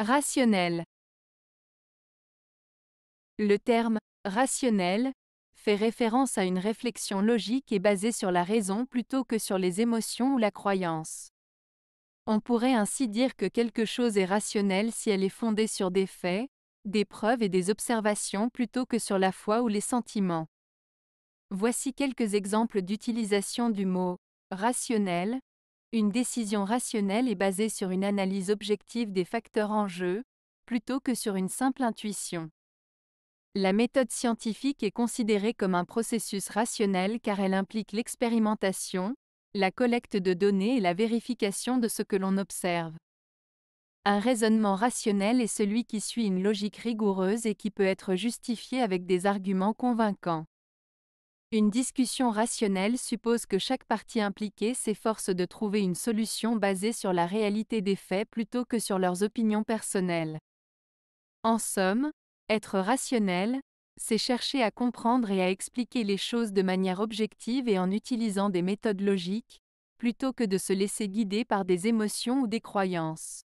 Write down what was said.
Rationnel. Le terme rationnel fait référence à une réflexion logique et basée sur la raison plutôt que sur les émotions ou la croyance. On pourrait ainsi dire que quelque chose est rationnel si elle est fondée sur des faits, des preuves et des observations plutôt que sur la foi ou les sentiments. Voici quelques exemples d'utilisation du mot rationnel une décision rationnelle est basée sur une analyse objective des facteurs en jeu, plutôt que sur une simple intuition. La méthode scientifique est considérée comme un processus rationnel car elle implique l'expérimentation, la collecte de données et la vérification de ce que l'on observe. Un raisonnement rationnel est celui qui suit une logique rigoureuse et qui peut être justifié avec des arguments convaincants. Une discussion rationnelle suppose que chaque partie impliquée s'efforce de trouver une solution basée sur la réalité des faits plutôt que sur leurs opinions personnelles. En somme, être rationnel, c'est chercher à comprendre et à expliquer les choses de manière objective et en utilisant des méthodes logiques, plutôt que de se laisser guider par des émotions ou des croyances.